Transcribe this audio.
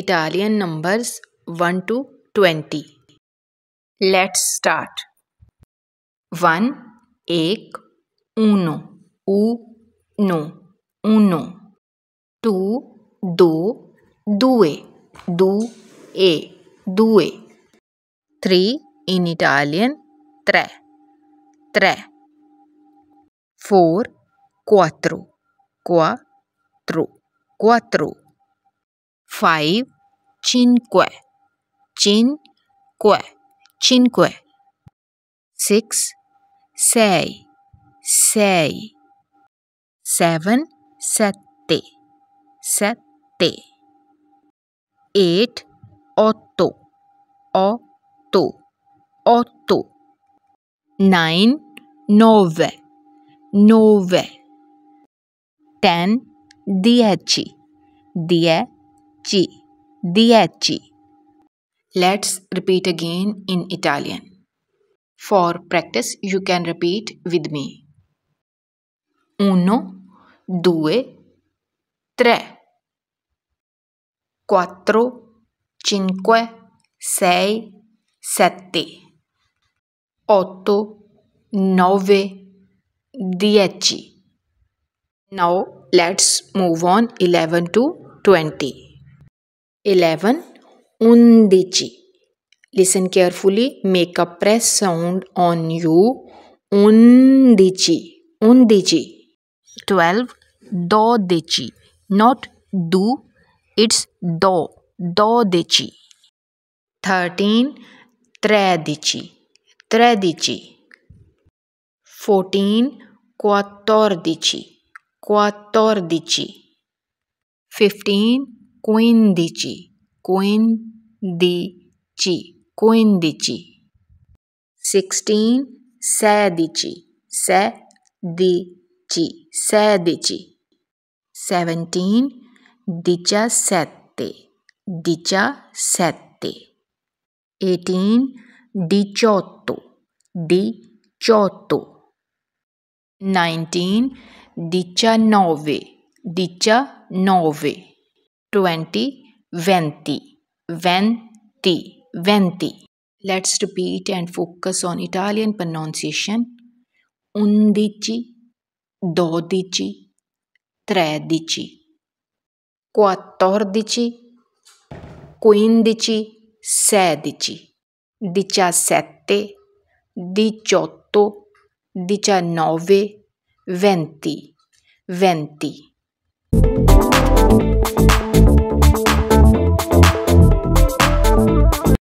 Italian numbers 1 to 20. Let's start. 1 एक uno uno uno 2 दो due due e due 3 in Italian tre tre 4 quatro, quatro, quatro. Five, cinque, cinque, cinque. Six, sei, sei. Seven, sette, sette. Eight, otto, otto, otto. Nine, nove, nove. Ten डी एच ई डी ए ची डी एच ई let's repeat again in Italian for practice you can repeat with me ऊनो दुए त्रे क्वात्रो चिंक्वे सै सत्ते ओतो नौवे दिएची Now let's move on 11 to 20. 11. Undici. Listen carefully. Make a press sound on you. Undici. Undici. 12. Dodici. Not do. It's do. Dodici. 13. Tredici. Tredici. 14. Quattordici. Quattordici. Fifteen. Quindici. Quindici. Quindici. Sixteen. Sedici. Sedici. Sedici. Seventeen. Diciassette. Diciassette. Eighteen. Diciotto. Diciotto. Nineteen diciannove, diciannove, twenty, venti, venti, venti. Let's repeat and focus on Italian pronunciation. Undici, dodici, tredici, quattordici, quindici, sedici, diciassette, diciotto, diciannove, venti, venti.